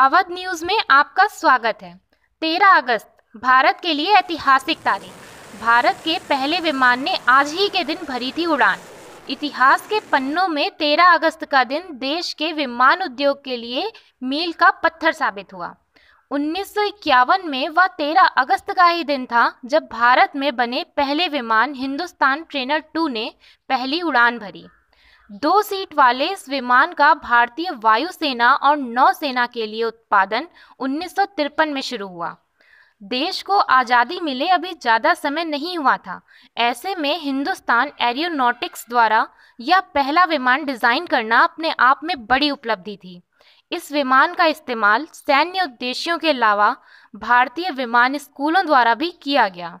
Awadh news में आपका स्वागत है 13 अगस्त भारत के लिए ऐतिहासिक तारीख भारत के पहले विमान ने आज ही के दिन भरी थी उड़ान इतिहास के पन्नों में 13 अगस्त का दिन देश के विमान उद्योग के लिए मील का पत्थर साबित हुआ उन्नीस में वह 13 अगस्त का ही दिन था जब भारत में बने पहले विमान हिंदुस्तान ट्रेनर टू ने पहली उड़ान भरी दो सीट वाले इस विमान का भारतीय वायुसेना और नौसेना के लिए उत्पादन उन्नीस में शुरू हुआ देश को आज़ादी मिले अभी ज़्यादा समय नहीं हुआ था ऐसे में हिंदुस्तान एरोनॉटिक्स द्वारा यह पहला विमान डिज़ाइन करना अपने आप में बड़ी उपलब्धि थी इस विमान का इस्तेमाल सैन्य उद्देश्यों के अलावा भारतीय विमान स्कूलों द्वारा भी किया गया